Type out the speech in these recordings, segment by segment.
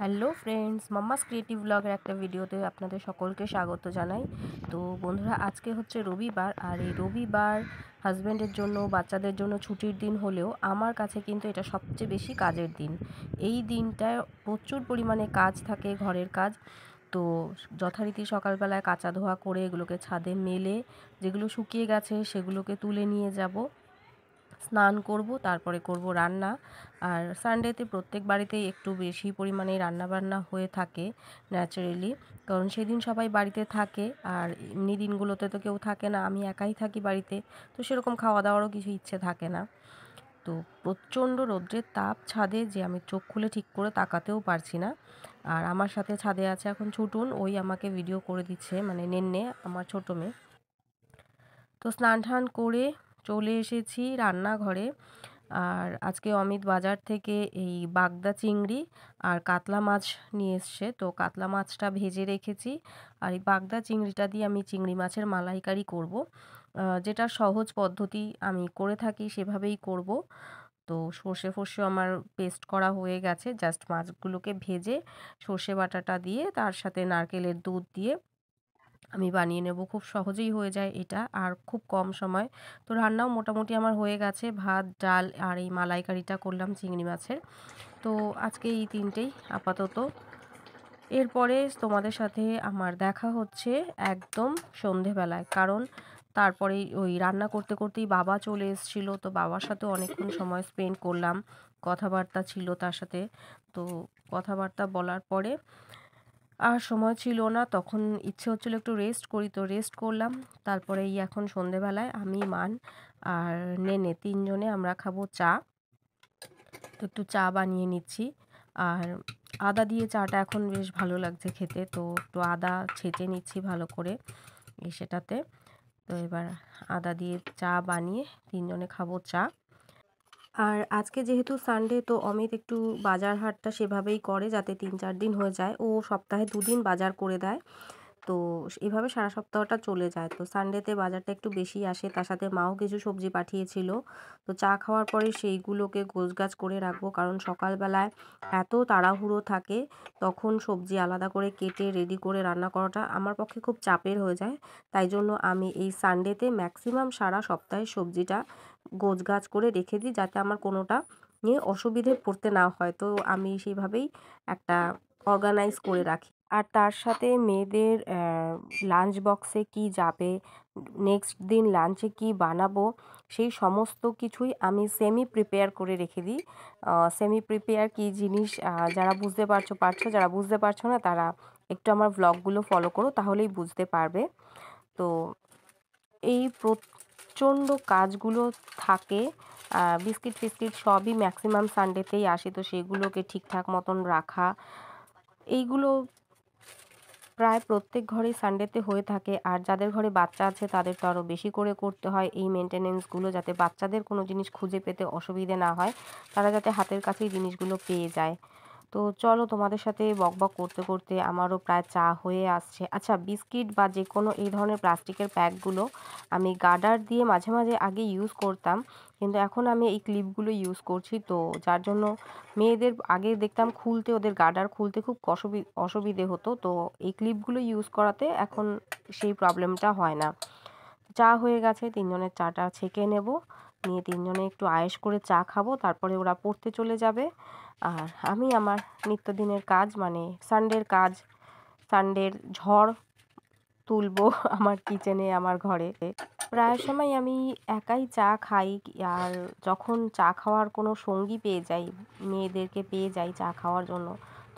Hello friends mamma's creative ব্লগের একটা ভিডিওতে আপনাদের সকলকে স্বাগত জানাই তো বন্ধুরা আজকে হচ্ছে রবিবার আর এই রবিবার হাজব্যান্ডের জন্য বাচ্চাদের জন্য ছুটির দিন হলেও আমার কাছে কিন্তু এটা সবচেয়ে বেশি কাজের দিন এই দিনটায় প্রচুর পরিমাণে কাজ থাকে ঘরের কাজ তো যথারীতি সকালবেলায় কাঁচা ধোয়া করে এগুলোকে ছাদে মেলে যেগুলো শুকিয়ে গেছে সেগুলোকে তুলে নিয়ে যাবো স্নান করব তারপরে করব রান্না আর সানডেতে প্রত্যেক বাড়িতেই একটু বেশি পরিমাণে রান্নাবান্না হয়ে থাকে ন্যাচারালি কারণ সেদিন সবাই বাড়িতে থাকে আর এমনি দিনগুলোতে তো কেউ থাকে না আমি একাই থাকি বাড়িতে তো সেরকম খাওয়া দাওয়ারও কিছু ইচ্ছে থাকে না তো প্রচণ্ড রৌদ্রের তাপ ছাদে যে আমি চোখ খুলে ঠিক করে তাকাতেও পারছি না আর আমার সাথে ছাদে আছে এখন ছুটুন ওই আমাকে ভিডিও করে দিচ্ছে মানে নেন্নে আমার ছোটো মেয়ে তো স্নান টান করে চলে এসেছি রান্নাঘরে আর আজকে অমিত বাজার থেকে এই বাগদা চিংড়ি আর কাতলা মাছ নিয়ে এসছে তো কাতলা মাছটা ভেজে রেখেছি আর এই বাগদা চিংড়িটা দিয়ে আমি চিংড়ি মাছের মালাইকারি করব। যেটা সহজ পদ্ধতি আমি করে থাকি সেভাবেই করব। তো সর্ষে ফর্ষে আমার পেস্ট করা হয়ে গেছে জাস্ট মাছগুলোকে ভেজে সর্ষে বাটাটা দিয়ে তার সাথে নারকেলের দুধ দিয়ে আমি বানিয়ে নেব খুব সহজেই হয়ে যায় এটা আর খুব কম সময় তো রান্নাও মোটামুটি আমার হয়ে গেছে ভাত ডাল আর এই মালাইকারিটা করলাম চিংড়ি মাছের তো আজকে এই তিনটেই আপাতত এরপরে তোমাদের সাথে আমার দেখা হচ্ছে একদম সন্ধেবেলায় কারণ তারপরে ওই রান্না করতে করতেই বাবা চলে এসেছিল তো বাবার সাথে অনেকক্ষণ সময় স্পেন্ড করলাম কথাবার্তা ছিল তার সাথে তো কথাবার্তা বলার পরে আর সময় ছিল না তখন ইচ্ছে হচ্ছিল একটু রেস্ট করি তো রেস্ট করলাম তারপরে এই এখন সন্ধেবেলায় আমি মান আর নেনে তিনজনে আমরা খাবো চা তো একটু চা বানিয়ে নিচ্ছি আর আদা দিয়ে চাটা এখন বেশ ভালো লাগছে খেতে তো একটু আদা ছেঁচে নিচ্ছি ভালো করে সেটাতে তো এবার আদা দিয়ে চা বানিয়ে তিনজনে খাবো চা আর আজকে যেহেতু সানডে তো অমিত একটু বাজার হাটটা সেভাবেই করে যাতে তিন চার দিন হয়ে যায় ও সপ্তাহে দুদিন বাজার করে দেয় তো এভাবে সারা সপ্তাহটা চলে যায় তো সানডেতে বাজারটা একটু বেশি আসে তার সাথে মাও কিছু সবজি পাঠিয়েছিল তো চা খাওয়ার পরে সেইগুলোকে গোছগাছ করে রাখবো কারণ সকালবেলায় এত তাড়াহুড়ো থাকে তখন সবজি আলাদা করে কেটে রেডি করে রান্না করাটা আমার পক্ষে খুব চাপের হয়ে যায় তাই জন্য আমি এই সানডেতে ম্যাক্সিমাম সারা সপ্তাহে সবজিটা গোছগাছ করে রেখে দিই যাতে আমার কোনোটা নিয়ে অসুবিধে পড়তে না হয় তো আমি সেইভাবেই একটা অর্গানাইজ করে রাখি আর তার সাথে মেয়েদের লাঞ্চ বক্সে কি যাবে নেক্সট দিন লাঞ্চে কি বানাবো সেই সমস্ত কিছুই আমি সেমি প্রিপেয়ার করে রেখে দিই সেমি প্রিপেয়ার কি জিনিস যারা বুঝতে পারছো পারছো যারা বুঝতে পারছো না তারা একটু আমার ব্লগগুলো ফলো করো তাহলেই বুঝতে পারবে তো এই প্রচণ্ড কাজগুলো থাকে বিস্কিট ফিস্কিট সবই ম্যাক্সিমাম সানডেতেই আসে তো সেগুলোকে ঠিকঠাক মতন রাখা এইগুলো প্রায় প্রত্যেক ঘরেই সানডেতে হয়ে থাকে আর যাদের ঘরে বাচ্চা আছে তাদের তো আরও বেশি করে করতে হয় এই মেনটেনেন্সগুলো যাতে বাচ্চাদের কোনো জিনিস খুঁজে পেতে অসুবিধে না হয় তারা যাতে হাতের কাছেই জিনিসগুলো পেয়ে যায় তো চলো তোমাদের সাথে বকবক করতে করতে আমারও প্রায় চা হয়ে আসছে আচ্ছা বিস্কিট বা যে কোনো এই ধরনের প্লাস্টিকের প্যাকগুলো আমি গার্ডার দিয়ে মাঝে মাঝে আগে ইউজ করতাম কিন্তু এখন আমি এই ক্লিপগুলো ইউজ করছি তো যার জন্য মেয়েদের আগে দেখতাম খুলতে ওদের গার্ডার খুলতে খুব অসুবিধে হতো তো এই ক্লিপগুলো ইউজ করাতে এখন সেই প্রবলেমটা হয় না চা হয়ে গেছে তিনজনের চাটা ছেঁকে নেব নিয়ে তিনজনে একটু আয়েস করে চা খাবো তারপরে ওরা পড়তে চলে যাবে আর আমি আমার নিত্যদিনের কাজ মানে সানডের কাজ সানডের ঝড় তুলবো আমার কিচেনে আমার ঘরে প্রায় সময় আমি একাই চা খাই আর যখন চা খাওয়ার কোনো সঙ্গী পেয়ে যাই মেয়েদেরকে পেয়ে যাই চা খাওয়ার জন্য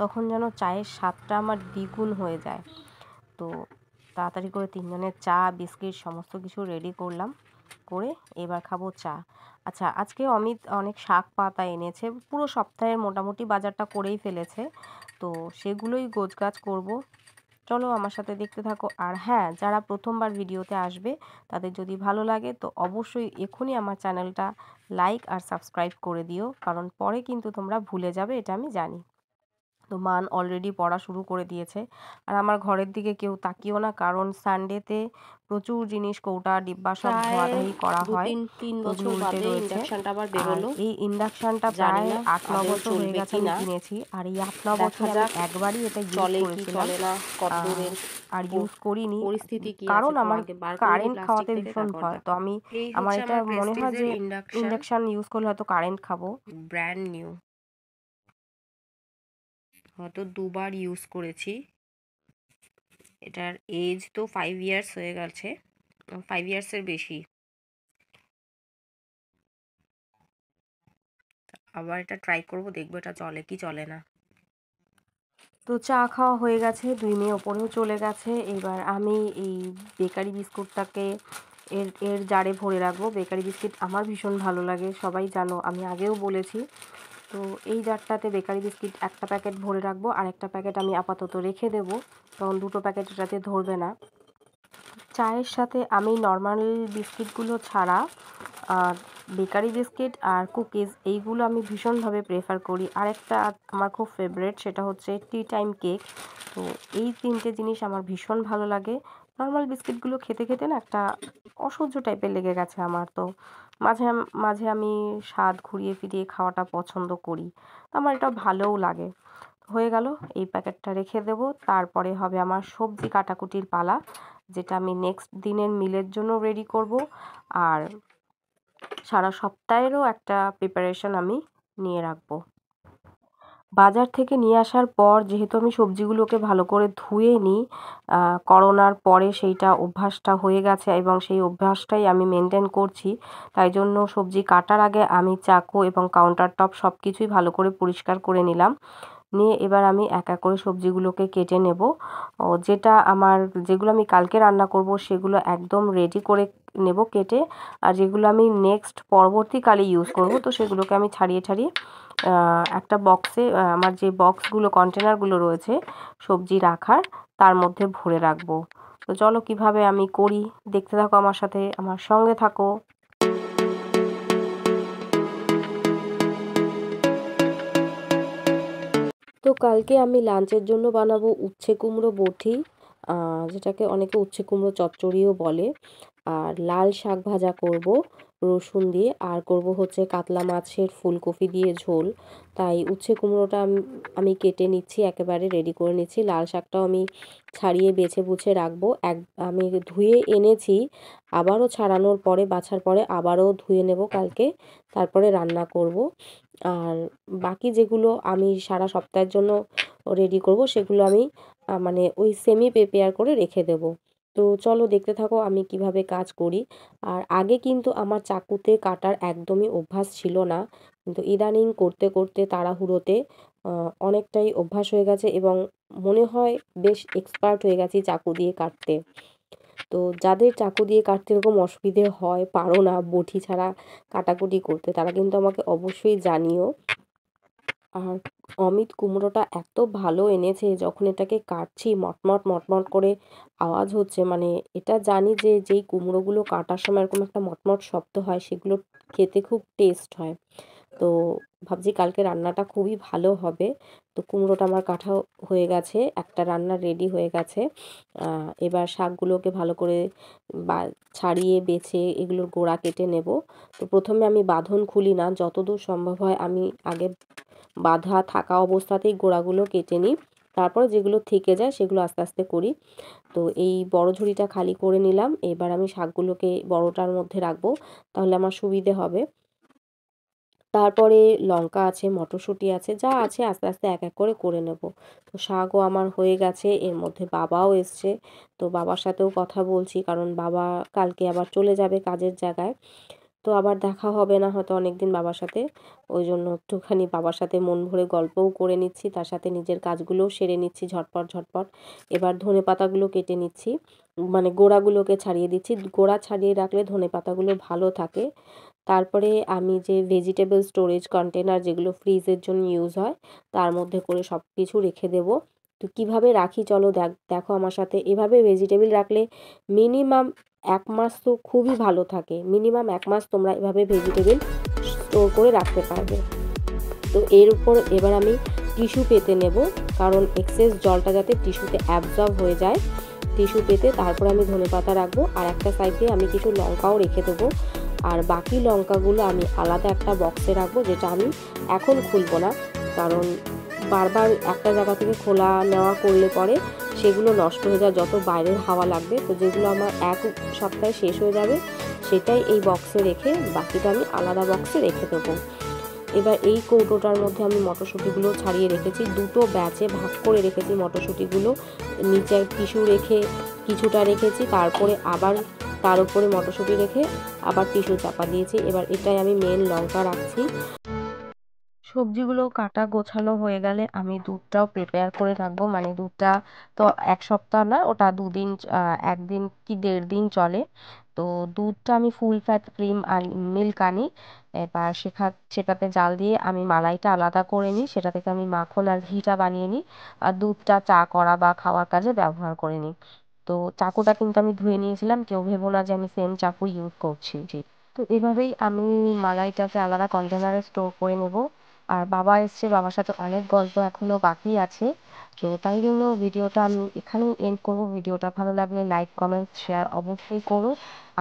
তখন যেন চায়ের স্বাদটা আমার দ্বিগুণ হয়ে যায় তো তাড়াতাড়ি করে তিনজনের চা বিস্কিট সমস্ত কিছু রেডি করলাম করে এবার খাবো চা আচ্ছা আজকে অমিত অনেক শাক পাতা এনেছে পুরো সপ্তাহের মোটামুটি বাজারটা করেই ফেলেছে তো সেগুলোই গাছ করব চলো আমার সাথে দেখতে থাকো আর হ্যাঁ যারা প্রথমবার ভিডিওতে আসবে তাদের যদি ভালো লাগে তো অবশ্যই এখনই আমার চ্যানেলটা লাইক আর সাবস্ক্রাইব করে দিও কারণ পরে কিন্তু তোমরা ভুলে যাবে এটা আমি জানি তো মান অলরেডি পড়া শুরু করে দিয়েছে আর আমার ঘরের দিকে কেউ তাকিও না কারণ সানডেতে প্রচুর জিনিস কৌটা ডিব্বা সব ধোয়াধুয়ি করা হয় তিন বছর বাদে ইন্ডাকশনটা আবার এই ইন্ডাকশনটা প্রায় আট ন বছর হয়ে গেছে কিনেছি আর এই আট ন বছর একবারই এটা চলে কি চলে না আর ইউজ করিনি পরিস্থিতি কি কারণ আমার কারেন্ট খাওয়াতে ভীষণ ভয় তো আমি আমার এটা মনে হয় যে ইন্ডাকশন ইউজ করলে হয়তো কারেন্ট খাবো ব্র্যান্ড নিউ হয়তো দুবার ইউজ করেছি এটার এজ তো ফাইভ ইয়ার্স হয়ে গেছে ফাইভ ইয়ার্সের বেশি আবার এটা ট্রাই করবো দেখবো এটা চলে কি চলে না তো চা খাওয়া হয়ে গেছে দুই মেয়ে ওপরেও চলে গেছে এবার আমি এই বেকারি বিস্কুটটাকে এর এর জারে ভরে রাখবো বেকারি বিস্কিট আমার ভীষণ ভালো লাগে সবাই জানো আমি আগেও বলেছি তো এই জারটাতে বেকারি বিস্কিট একটা প্যাকেট ভরে রাখবো আর একটা প্যাকেট আমি আপাতত রেখে দেব কারণ দুটো প্যাকেট এটাতে ধরবে না চায়ের সাথে আমি নর্মাল বিস্কিটগুলো ছাড়া আর বেকারি বিস্কিট আর কুকিজ এইগুলো আমি ভীষণভাবে প্রেফার করি আর একটা আমার খুব ফেভারেট সেটা হচ্ছে টি টাইম কেক তো এই তিনটে জিনিস আমার ভীষণ ভালো লাগে নর্মাল বিস্কিটগুলো খেতে খেতে না একটা অসহ্য টাইপের লেগে গেছে আমার তো মাঝে মাঝে আমি স্বাদ ঘুরিয়ে ফিরিয়ে খাওয়াটা পছন্দ করি তো আমার এটা ভালোও লাগে হয়ে গেল এই প্যাকেটটা রেখে দেব তারপরে হবে আমার সবজি কাটাকুটির পালা যেটা আমি নেক্সট দিনের মিলের জন্য রেডি করব আর সারা সপ্তাহেরও একটা প্রিপারেশন আমি নিয়ে রাখবো বাজার থেকে নিয়ে আসার পর যেহেতু আমি সবজিগুলোকে ভালো করে ধুয়ে নিই করোনার পরে সেইটা অভ্যাসটা হয়ে গেছে এবং সেই অভ্যাসটাই আমি মেনটেন করছি তাই জন্য সবজি কাটার আগে আমি চাকু এবং কাউন্টার টপ সব কিছুই ভালো করে পরিষ্কার করে নিলাম নিয়ে এবার আমি এক এক করে সবজিগুলোকে কেটে নেব ও যেটা আমার যেগুলো আমি কালকে রান্না করব সেগুলো একদম রেডি করে নেব কেটে আর যেগুলো আমি নেক্সট পরবর্তীকালে ইউজ করব তো সেগুলোকে আমি ছাড়িয়ে ছাড়িয়ে একটা বক্সে আমার যে বক্সগুলো কন্টেনারগুলো রয়েছে সবজি রাখার তার মধ্যে ভরে রাখবো তো চলো কিভাবে আমি করি দেখতে থাকো আমার সাথে আমার সঙ্গে থাকো তো কালকে আমি লাঞ্চের জন্য বানাবো উচ্ছে কুমড়ো বটি যেটাকে অনেকে উচ্ছে কুমড়ো চচ্চড়িও বলে আর লাল শাক ভাজা করব রসুন দিয়ে আর করব হচ্ছে কাতলা মাছের ফুলকপি দিয়ে ঝোল তাই উচ্ছে কুমড়োটা আমি কেটে নিচ্ছি একেবারে রেডি করে নিচ্ছি লাল শাকটাও আমি ছাড়িয়ে বেছে বুছে রাখবো এক আমি ধুয়ে এনেছি আবারও ছাড়ানোর পরে বাছার পরে আবারও ধুয়ে নেব কালকে তারপরে রান্না করব আর বাকি যেগুলো আমি সারা সপ্তাহের জন্য রেডি করব সেগুলো আমি মানে ওই সেমি প্রিপেয়ার করে রেখে দেবো তো চলো দেখতে থাকো আমি কিভাবে কাজ করি আর আগে কিন্তু আমার চাকুতে কাটার একদমই অভ্যাস ছিল না কিন্তু ইদানিং করতে করতে তাড়াহুড়োতে অনেকটাই অভ্যাস হয়ে গেছে এবং মনে হয় বেশ এক্সপার্ট হয়ে গেছি চাকু দিয়ে কাটতে তো যাদের চাকু দিয়ে কাটতে এরকম অসুবিধে হয় পারো না বটি ছাড়া কাটাকুটি করতে তারা কিন্তু আমাকে অবশ্যই জানিও আর অমিত কুমড়োটা এত ভালো এনেছে যখন এটাকে কাটছি মটমট মটমট করে আওয়াজ হচ্ছে মানে এটা জানি যে যেই কুমড়োগুলো কাটার সময় এরকম একটা মটমট শব্দ হয় সেগুলো খেতে খুব টেস্ট হয় তো ভাবছি কালকে রান্নাটা খুবই ভালো হবে তো কুমড়োটা আমার কাঠা হয়ে গেছে একটা রান্না রেডি হয়ে গেছে এবার শাকগুলোকে ভালো করে বা ছাড়িয়ে বেছে এগুলোর গোড়া কেটে নেব তো প্রথমে আমি বাঁধন খুলি না যতদূর সম্ভব হয় আমি আগে বাঁধা থাকা অবস্থাতেই গোড়াগুলো কেটে নিই তারপর যেগুলো থেকে যায় সেগুলো আস্তে আস্তে করি তো এই বড় ঝুড়িটা খালি করে নিলাম এবার আমি শাকগুলোকে বড়টার মধ্যে রাখবো তাহলে আমার সুবিধে হবে তারপরে লঙ্কা আছে মটরশুঁটি আছে যা আছে আস্তে আস্তে এক এক করে করে নেব তো শাকও আমার হয়ে গেছে এর মধ্যে বাবাও এসছে তো বাবার সাথেও কথা বলছি কারণ বাবা কালকে আবার চলে যাবে কাজের জায়গায় তো আবার দেখা হবে না হয়তো অনেক দিন বাবার সাথে ওই জন্য একটুখানি বাবার সাথে মন ভরে গল্পও করে নিচ্ছি তার সাথে নিজের কাজগুলোও সেরে নিচ্ছি ঝটপট ঝটপট এবার ধনে পাতাগুলো কেটে নিচ্ছি মানে গোড়াগুলোকে ছাড়িয়ে দিচ্ছি গোড়া ছাড়িয়ে রাখলে ধনে পাতাগুলো ভালো থাকে তারপরে আমি যে ভেজিটেবল স্টোরেজ কন্টেনার যেগুলো ফ্রিজের জন্য ইউজ হয় তার মধ্যে করে সব কিছু রেখে দেবো তো কিভাবে রাখি চলো দেখ দেখো আমার সাথে এভাবে ভেজিটেবিল রাখলে মিনিমাম এক মাস তো খুবই ভালো থাকে মিনিমাম এক মাস তোমরা এভাবে ভেজিটেবিল স্টোর করে রাখতে পারবে তো এর উপর এবার আমি টিস্যু পেতে নেব কারণ এক্সেস জলটা যাতে টিস্যুতে অ্যাবজর্ব হয়ে যায় টিস্যু পেতে তারপর আমি ধনে পাতা রাখবো আর একটা সাইডে আমি কিছু লঙ্কাও রেখে দেবো আর বাকি লঙ্কাগুলো আমি আলাদা একটা বক্সে রাখবো যেটা আমি এখন খুলবো না কারণ বারবার একটা জায়গা থেকে খোলা নেওয়া করলে পরে সেগুলো নষ্ট হয়ে যায় যত বাইরের হাওয়া লাগবে তো যেগুলো আমার এক সপ্তাহে শেষ হয়ে যাবে সেটাই এই বক্সে রেখে বাকিটা আমি আলাদা বক্সে রেখে দেবো এবার এই কৌটোটার মধ্যে আমি মটরশুঁটিগুলো ছাড়িয়ে রেখেছি দুটো ব্যাচে ভাগ করে রেখেছি মটরশুঁটিগুলো নিচে টিস্যু রেখে কিছুটা রেখেছি তারপরে আবার তার উপরে মটরশুঁটি রেখে আবার টিস্যু চাপা দিয়েছি এবার এটাই আমি মেন লঙ্কা রাখছি সবজিগুলো কাটা গোছানো হয়ে গেলে আমি দুধটাও প্রিপেয়ার করে রাখবো মানে দুধটা তো এক সপ্তাহ না ওটা দুদিন একদিন কি দেড় দিন চলে তো দুধটা আমি ফুল ফ্যাট ক্রিম আর মিল্ক আনি এবার সেখা সেটাতে জাল দিয়ে আমি মালাইটা আলাদা করে নিই সেটা থেকে আমি মাখন আর ঘিটা বানিয়ে নিই আর দুধটা চা করা বা খাওয়ার কাজে ব্যবহার করে নিই তো চাকুটা কিন্তু আমি ধুয়ে নিয়েছিলাম কেউ ভেবো না যে আমি সেম চাকু ইউজ করছি তো এভাবেই আমি মালাইটাকে আলাদা কন্টেনারে স্টোর করে নেবো আর বাবা এসছে বাবার সাথে অনেক গল্প এখনও বাকি আছে তো তাই জন্য ভিডিওটা আমি এখানেই এন্ড করবো ভিডিওটা ভালো লাগলে লাইক কমেন্ট শেয়ার অবশ্যই করো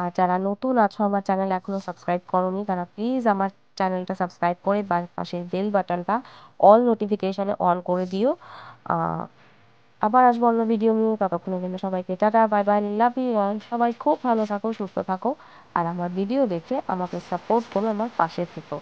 আর যারা নতুন আছো আমার চ্যানেল এখনও সাবস্ক্রাইব করোনি তারা প্লিজ আমার চ্যানেলটা সাবস্ক্রাইব করে পাশে বেল বাটনটা অল নোটিফিকেশানে অন করে দিও আবার আসবো অন্য ভিডিও নিয়ে ততক্ষণে কিন্তু সবাইকে tata bye bye love you all সবাই খুব ভালো থাকো সুস্থ থাকো আর আমার ভিডিও দেখে আমাকে সাপোর্ট করো আমার পাশে থেকো